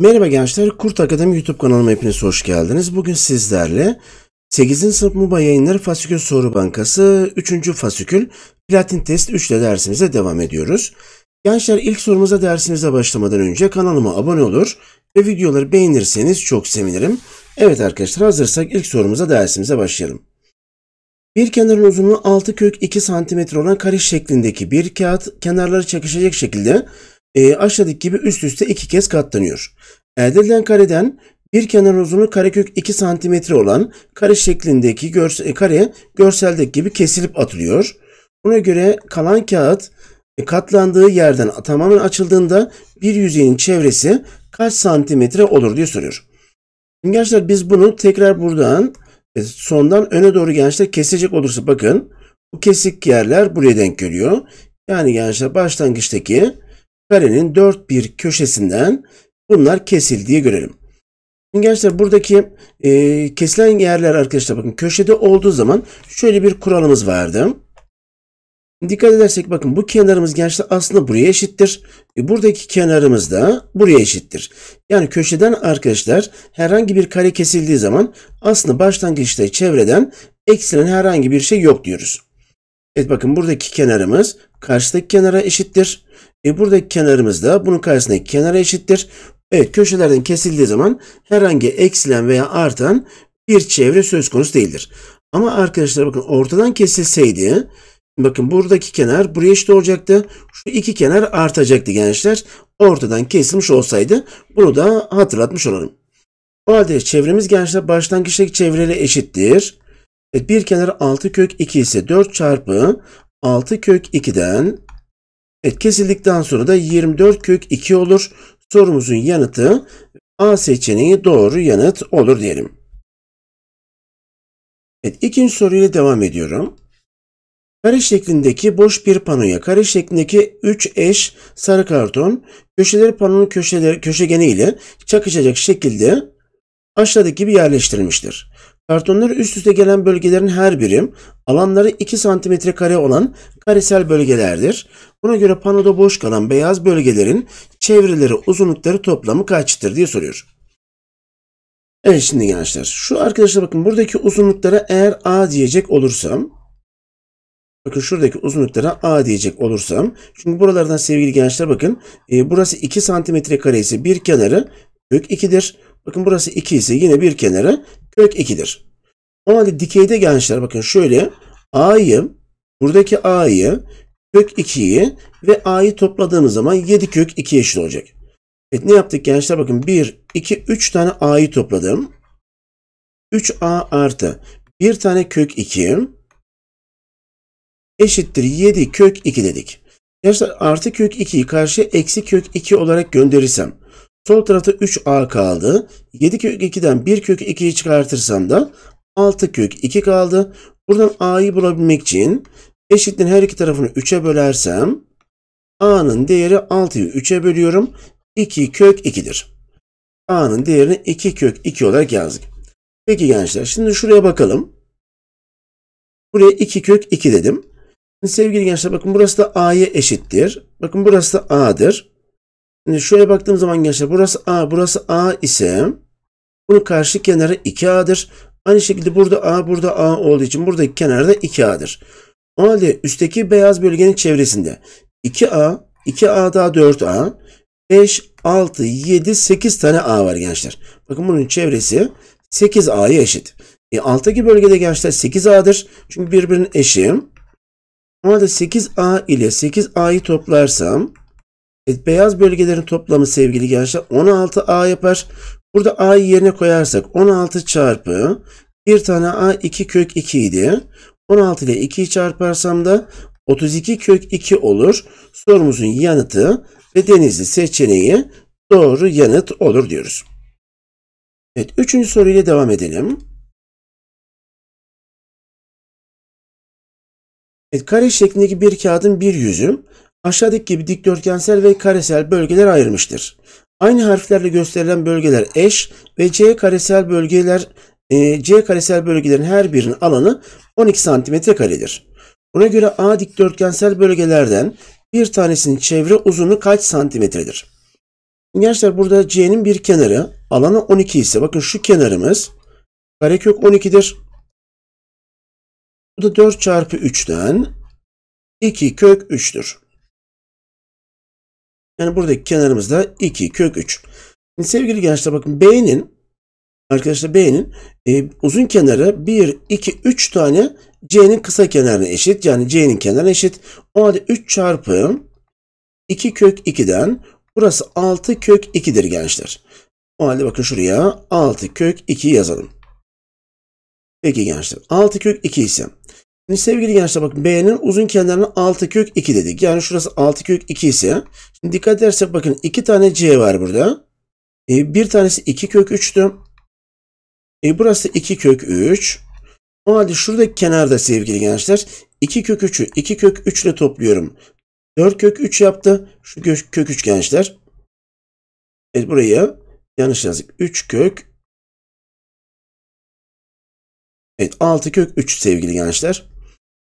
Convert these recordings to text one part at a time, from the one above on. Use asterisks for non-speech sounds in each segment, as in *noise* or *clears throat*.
Merhaba gençler, Kurt Akademi YouTube kanalıma hepiniz hoş geldiniz. Bugün sizlerle 8. sınıf MUBA yayınları fasikül soru bankası 3. fasikül platin test 3 ile dersimize devam ediyoruz. Gençler ilk sorumuza dersimize başlamadan önce kanalıma abone olur ve videoları beğenirseniz çok sevinirim. Evet arkadaşlar hazırsak ilk sorumuza dersimize başlayalım. Bir kenarın uzunluğu 6 kök 2 cm olan kare şeklindeki bir kağıt kenarları çakışacak şekilde e, aşağıdaki gibi üst üste iki kez katlanıyor. Elde edilen kareden bir kenar uzunluğu karekök 2 cm olan kare şeklindeki görse, kare görseldeki gibi kesilip atılıyor. Buna göre kalan kağıt e, katlandığı yerden tamamen açıldığında bir yüzeyin çevresi kaç santimetre olur diye soruyor. Şimdi gençler biz bunu tekrar buradan e, sondan öne doğru gençler kesecek olursa bakın bu kesik yerler buraya denk geliyor. Yani gençler başlangıçtaki karenin dört bir köşesinden bunlar kesildiği görelim. Şimdi gençler buradaki e, kesilen yerler arkadaşlar bakın köşede olduğu zaman şöyle bir kuralımız vardı. Dikkat edersek bakın bu kenarımız gençler aslında buraya eşittir. E buradaki kenarımız da buraya eşittir. Yani köşeden arkadaşlar herhangi bir kare kesildiği zaman aslında başlangıçta çevreden eksilen herhangi bir şey yok diyoruz. Evet bakın buradaki kenarımız karşıdaki kenara eşittir. E buradaki kenarımız da bunun karşısındaki kenara eşittir. Evet köşelerden kesildiği zaman herhangi eksilen veya artan bir çevre söz konusu değildir. Ama arkadaşlar bakın ortadan kesilseydi Bakın buradaki kenar buraya eşit olacaktı. Şu iki kenar artacaktı gençler. Ortadan kesilmiş olsaydı bunu da hatırlatmış olalım. O halde çevremiz gençler başlangıçtaki çevreyle eşittir. Evet, bir kenar 6 kök 2 ise 4 çarpı 6 kök 2'den evet, kesildikten sonra da 24 kök 2 olur. Sorumuzun yanıtı A seçeneği doğru yanıt olur diyelim. Evet, ikinci soruyla devam ediyorum. Kare şeklindeki boş bir panoya kare şeklindeki 3 eş sarı karton köşeleri panonun köşeleri köşegeni ile çakışacak şekilde aşağıdaki gibi yerleştirilmiştir. Kartonlar üst üste gelen bölgelerin her biri alanları 2 cm kare olan karesel bölgelerdir. Buna göre panoda boş kalan beyaz bölgelerin çevreleri uzunlukları toplamı kaçtır diye soruyor. Evet şimdi gençler şu arkadaşlar bakın buradaki uzunluklara eğer A diyecek olursam Bakın şuradaki uzunluklara A diyecek olursam. Çünkü buralardan sevgili gençler bakın. E, burası 2 santimetre kare ise bir kenarı kök 2'dir. Bakın burası 2 ise yine bir kenarı kök 2'dir. O halde dikeyde gençler bakın şöyle A'yı buradaki A'yı kök 2'yi ve A'yı topladığımız zaman 7 kök 2 eşit olacak. Evet ne yaptık gençler bakın 1, 2, 3 tane A'yı topladım. 3A artı 1 tane kök 2'yi eşittir 7 kök 2 dedik. Arkadaşlar artı kök 2'yi karşıya eksi kök 2 olarak gönderirsem sol tarafta 3a kaldı. 7 kök 2'den 1 kök 2'yi çıkartırsam da 6 kök 2 kaldı. Buradan a'yı bulabilmek için eşitliğin her iki tarafını 3'e bölersem a'nın değeri 6'yı 3'e bölüyorum. 2 kök 2'dir. a'nın değerini 2 kök 2 olarak yazdık. Peki gençler şimdi şuraya bakalım. Buraya 2 kök 2 dedim. Sevgili gençler bakın burası da A'ya eşittir. Bakın burası da A'dır. Şimdi şöyle baktığım zaman gençler burası A, burası A ise bunun karşı kenarı 2A'dır. Aynı şekilde burada A, burada A olduğu için buradaki kenarı da 2A'dır. O halde üstteki beyaz bölgenin çevresinde 2A, 2A daha 4A, 5, 6, 7, 8 tane A var gençler. Bakın bunun çevresi 8A'ya eşit. E, alttaki bölgede gençler 8A'dır. Çünkü birbirinin eşi. Normalde 8A ile 8A'yı toplarsam e, beyaz bölgelerin toplamı sevgili gençler 16A yapar. Burada A'yı yerine koyarsak 16 çarpı bir tane A 2 kök 2 idi. 16 ile 2'yi çarparsam da 32 kök 2 olur. Sorumuzun yanıtı ve denizli seçeneği doğru yanıt olur diyoruz. Evet, üçüncü soruyla devam edelim. Evet, kare şeklindeki bir kağıdın bir yüzü aşağıdaki gibi dikdörtgensel ve karesel bölgeler ayırmıştır. Aynı harflerle gösterilen bölgeler eş ve C karesel bölgeler e, C karesel bölgelerin her birinin alanı 12 santimetre karedir. Buna göre A dikdörtgensel bölgelerden bir tanesinin çevre uzunluğu kaç santimetredir? Gençler burada C'nin bir kenarı alanı 12 ise bakın şu kenarımız karekök 12'dir. Bu da 4 çarpı 3'ten 2 kök 3'tür. Yani buradaki kenarımız da 2 kök 3. Şimdi sevgili gençler bakın B'nin arkadaşlar B'nin e, uzun kenarı 1, 2, 3 tane C'nin kısa kenarına eşit. Yani C'nin kenarına eşit. O halde 3 çarpı 2 kök 2'den burası 6 kök 2'dir gençler. O halde bakın şuraya 6 kök 2 yazalım. Peki gençler 6 kök 2 ise Şimdi sevgili gençler bakın B'nin uzun kenarına 6 kök 2 dedik. Yani şurası 6 kök 2 ise. Şimdi dikkat edersek bakın 2 tane C var burada. E, bir tanesi 2 kök 3'tü. E, burası 2 kök 3. O halde şuradaki kenarda sevgili gençler 2 kök 3'ü 2 kök 3 ile topluyorum. 4 kök 3 yaptı. Şu kök, kök 3 gençler. Evet buraya yanlış yazdık. 3 kök Evet 6 kök 3 sevgili gençler.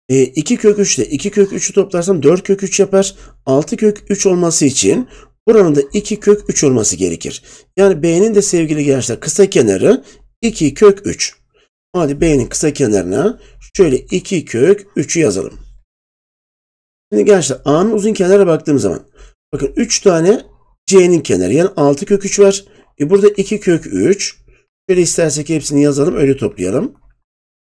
E, 2 kök 3 ile 2 kök 3'ü toplarsam 4 kök 3 yapar. 6 kök 3 olması için buranın da 2 kök 3 olması gerekir. Yani B'nin de sevgili gençler kısa kenarı 2 kök 3. Hadi B'nin kısa kenarına şöyle 2 kök 3'ü yazalım. Şimdi gençler A'nın uzun kenara baktığım zaman bakın 3 tane C'nin kenarı yani 6 kök 3 var. E burada 2 kök 3. Şöyle istersek hepsini yazalım öyle toplayalım.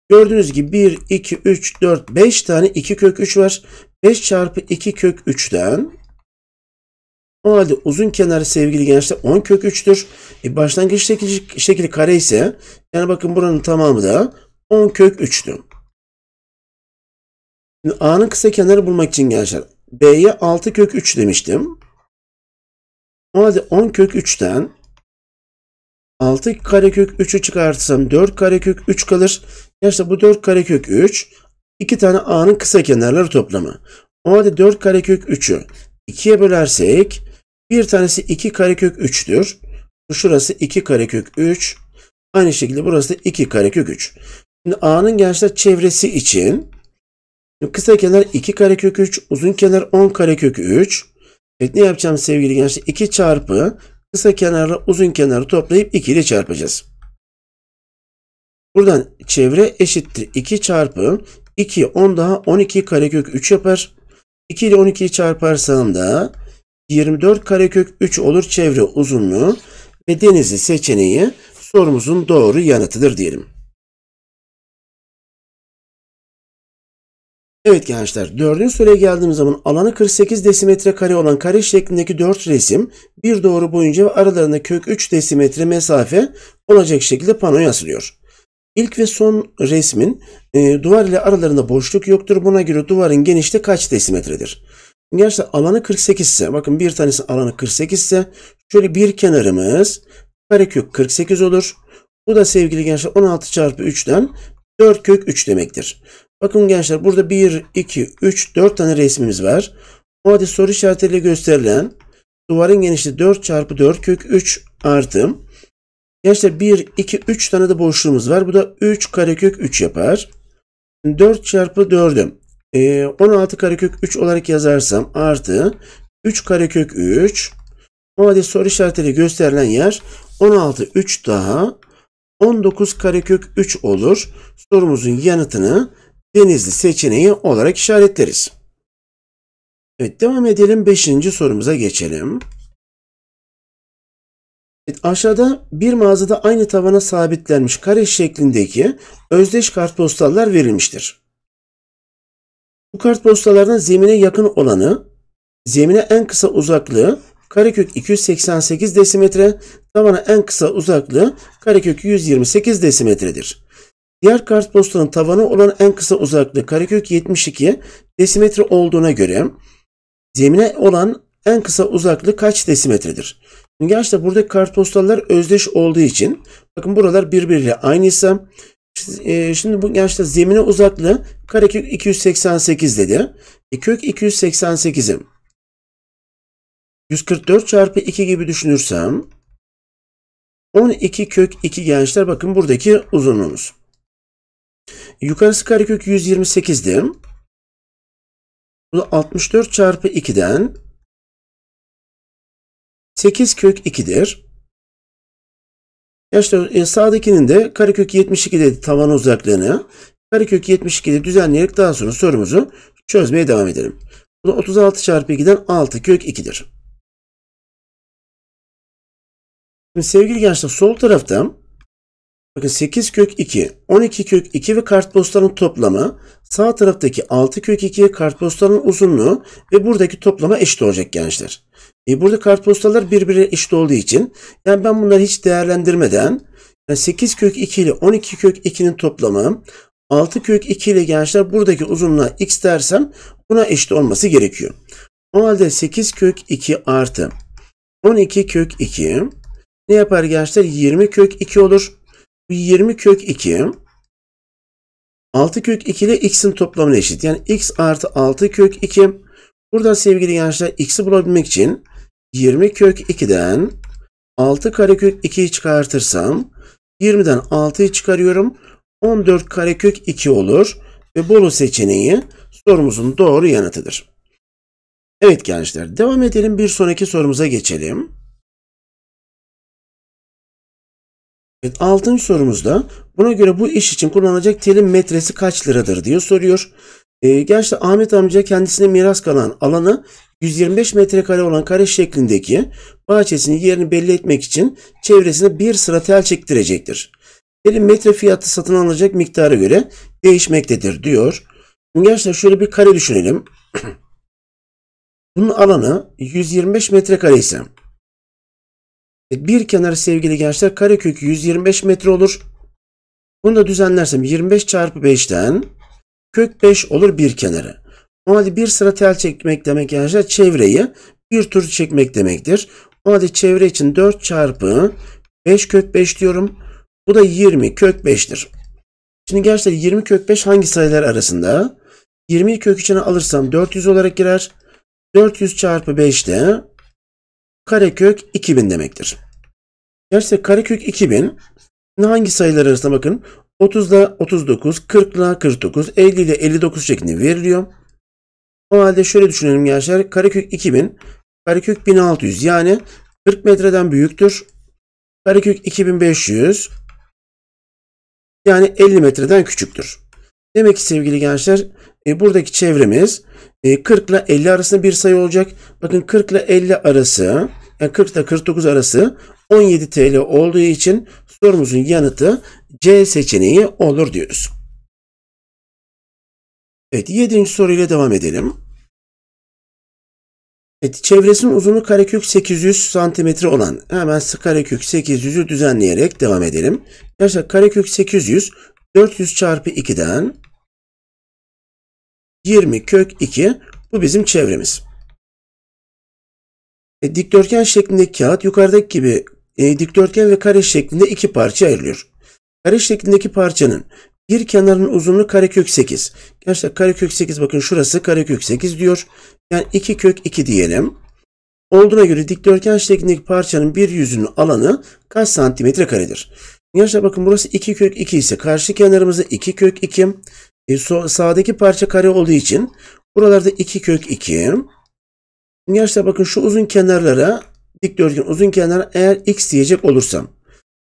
Gördüğünüz gibi 1, 2, 3, 4, 5 tane 2 kök 3 var. 5 çarpı 2 kök 3'ten o halde uzun kenarı sevgili gençler 10 kök 3'tür. E başlangıç şekli, şekli kare ise yani bakın buranın tamamı da 10 kök 3'tü. Şimdi A'nın kısa kenarı bulmak için gençler B'ye 6 kök 3 demiştim. O halde 10 kök 3'ten 6 karekök 3'ü çıkartırsam 4 karekök 3 kalır. Gerçi bu 4 karekök 3 iki tane a'nın kısa kenarları toplamı. O halde 4 karekök 3'ü 2'ye bölersek bir tanesi 2 karekök 3'tür. Şurası 2 karekök 3. Aynı şekilde burası da 2 karekök 3. Şimdi A'nın gençler çevresi için kısa kenar 2 karekök 3, uzun kenar 10 karekök 3. Evet ne yapacağım sevgili gençler? 2 çarpı kısa kenarla uzun kenarı toplayıp 2 ile çarpacağız. Buradan çevre eşittir 2 çarpı 2 10 daha 12 karekök 3 yapar. 2 ile 12'yi çarparsam da 24 karekök 3 olur çevre uzunluğu ve denizi seçeneği sorumuzun doğru yanıtıdır diyelim. Evet gençler dördüncü soruya geldiğim zaman alanı 48 desimetre kare olan kare şeklindeki 4 resim bir doğru boyunca ve aralarında kök 3 desimetre mesafe olacak şekilde panoya asılıyor. İlk ve son resmin e, duvar ile aralarında boşluk yoktur. Buna göre duvarın genişliği kaç desimetredir? Gençler alanı 48 ise bakın bir tanesi alanı 48 ise şöyle bir kenarımız karekök 48 olur. Bu da sevgili gençler 16 çarpı 3'ten 4 kök 3 demektir. Bakın gençler burada 1, 2, 3, 4 tane resmimiz var. O halde soru işaretiyle gösterilen duvarın genişliği 4 çarpı 4 kök 3 artı. Gençler 1, 2, 3 tane de boşluğumuz var. Bu da 3 karekök 3 yapar. 4 çarpı 4'ü 16 karekök 3 olarak yazarsam artı 3 karekök 3 o halde soru işaretiyle gösterilen yer 16 3 daha 19 karekök 3 olur. Sorumuzun yanıtını denizli seçeneği olarak işaretleriz. Evet devam edelim. Beşinci sorumuza geçelim. Evet, aşağıda bir mağazada aynı tavana sabitlenmiş kare şeklindeki özdeş kartpostallar verilmiştir. Bu kartpostallardan zemine yakın olanı, zemine en kısa uzaklığı karekök 288 desimetre, tavana en kısa uzaklığı karekök 128 desimetredir. Diğer kartpostanın tavana olan en kısa uzaklık karekök 72 desimetre olduğuna göre zemine olan en kısa uzaklık kaç desimetredir? Şimdi gerçekten buradaki kartpostallar özdeş olduğu için bakın buralar birbiriyle aynıysa e, şimdi bu gerçekten zemine uzaklığı karekök 288 dedi. E, kök 288'i 144 çarpı 2 gibi düşünürsem 12 kök 2 gençler bakın buradaki uzunluğumuz. Yukarısı karekök 128'di. Bu da 64 çarpı 2'den 8 kök 2'dir. Gençler sağdakinin de karekök 72'de tavan uzaklığını karekök 72'de düzenleyerek daha sonra sorumuzu çözmeye devam edelim. Bu da 36 çarpı 2'den 6 kök 2'dir. Şimdi sevgili gençler sol tarafta Bakın 8 kök 2, 12 kök 2 ve kartpostların toplamı sağ taraftaki 6 kök 2'ye kartpostalın uzunluğu ve buradaki toplama eşit olacak gençler. E burada kartpostallar birbirine eşit olduğu için yani ben bunları hiç değerlendirmeden yani 8 kök 2 ile 12 kök 2'nin toplamı 6 kök 2 ile gençler buradaki uzunluğa x dersem buna eşit olması gerekiyor. O halde 8 kök 2 artı 12 kök 2 ne yapar gençler? 20 kök 2 olur. 20 kök 2 6 kök 2 ile x'in toplamına eşit. Yani x artı 6 kök 2. Burada sevgili gençler x'i bulabilmek için 20 kök 2'den 6 kare kök 2'yi çıkartırsam 20'den 6'yı çıkarıyorum. 14 kare kök 2 olur ve Bolu seçeneği sorumuzun doğru yanıtıdır. Evet gençler devam edelim bir sonraki sorumuza geçelim. Evet, altıncı sorumuzda buna göre bu iş için kullanılacak terim metresi kaç liradır diye soruyor. E, ee, gerçi Ahmet amca kendisine miras kalan alana 125 metrekare olan kare şeklindeki bahçesinin yerini belli etmek için çevresine bir sıra tel çektirecektir. Telin metre fiyatı satın alınacak miktara göre değişmektedir diyor. Gençler şöyle bir kare düşünelim. *clears throat* Bunun alanı 125 metrekare ise e, bir kenarı sevgili gençler karekök 125 metre olur. Bunu da düzenlersem 25 çarpı 5'ten kök 5 olur bir kenarı. O halde bir sıra tel çekmek demek gençler çevreyi bir tur çekmek demektir. O halde çevre için 4 çarpı 5 kök 5 diyorum. Bu da 20 kök 5'tir. Şimdi gençler 20 kök 5 hangi sayılar arasında? 20'yi kök içine alırsam 400 olarak girer. 400 çarpı 5 de karekök 2000 demektir. Gerçi karekök 2000 hangi sayılar arasında bakın 30'da 39, 40'la 49, 50 ile 59 şeklinde veriliyor. O halde şöyle düşünelim gençler. Karekök 2000, karekök 1600 yani 40 metreden büyüktür. Karekök 2500 yani 50 metreden küçüktür. Demek ki sevgili gençler e, buradaki çevremiz e, 40 ile 50 arasında bir sayı olacak. Bakın 40 ile 50 arası yani 40 ile 49 arası 17 TL olduğu için sorumuzun yanıtı C seçeneği olur diyoruz. Evet 7. soruyla devam edelim. Evet, çevresinin uzunluğu karekök 800 santimetre olan hemen karekök 800'ü düzenleyerek devam edelim. Arkadaşlar karekök 800 400 çarpı 2'den 20 kök 2 bu bizim çevremiz. E, dikdörtgen şeklindeki kağıt yukarıdaki gibi e, dikdörtgen ve kare şeklinde iki parça ayrılıyor. Kare şeklindeki parçanın bir kenarının uzunluğu karekök 8. Gençler karekök 8 bakın şurası karekök 8 diyor. Yani 2 kök 2 diyelim. Olduğuna göre dikdörtgen şeklindeki parçanın bir yüzünün alanı kaç santimetre karedir? Gençler bakın burası 2 kök 2 ise karşı kenarımızda 2 kök 2. E, sağdaki parça kare olduğu için buralarda 2 kök 2. Gençler bakın şu uzun kenarlara dikdörtgen uzun kenara eğer x diyecek olursam.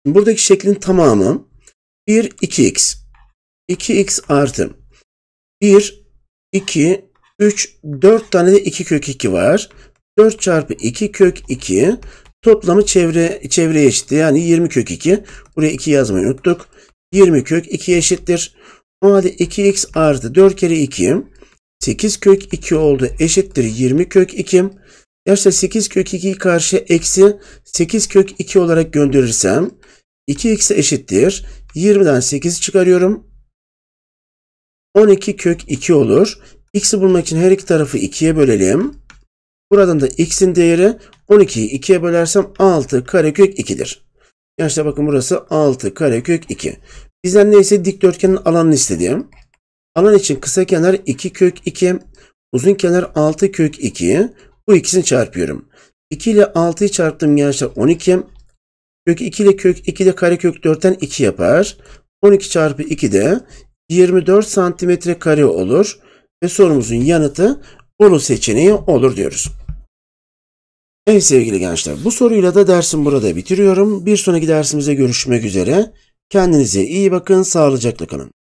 Buradaki şeklin tamamı 1 2x. 2x artı 1 2 3 4 tane de 2 kök 2 var. 4 çarpı 2 kök 2 toplamı çevre çevreye eşittir. Yani 20 kök 2. Buraya 2 yazmayı unuttuk. 20 kök 2 eşittir. O halde 2x artı 4 kere 2. 8 kök 2 oldu. Eşittir 20 kök 2. Yaşta 8 kök 2'yi karşı eksi 8 kök 2 olarak gönderirsem 2x eşittir. 20'den 8 çıkarıyorum. 12 kök 2 olur. X'i bulmak için her iki tarafı 2'ye bölelim. Buradan da x'in değeri 12'yi 2'ye bölersem 6 kare kök 2'dir. Yaşta bakın burası 6 kare kök 2. Bizden neyse dikdörtgenin alanını istediğim. Alan için kısa kenar 2 kök 2, uzun kenar 6 kök 2. Bu ikisini çarpıyorum. 2 ile 6'yı çarptım gençler 12. Kök 2 ile kök 2 de kare kök 4'ten 2 yapar. 12 çarpı 2 de 24 santimetre kare olur. Ve sorumuzun yanıtı Bolu seçeneği olur diyoruz. Evet sevgili gençler bu soruyla da dersim burada bitiriyorum. Bir sonraki dersimize görüşmek üzere. Kendinize iyi bakın, sağlıcakla kalın.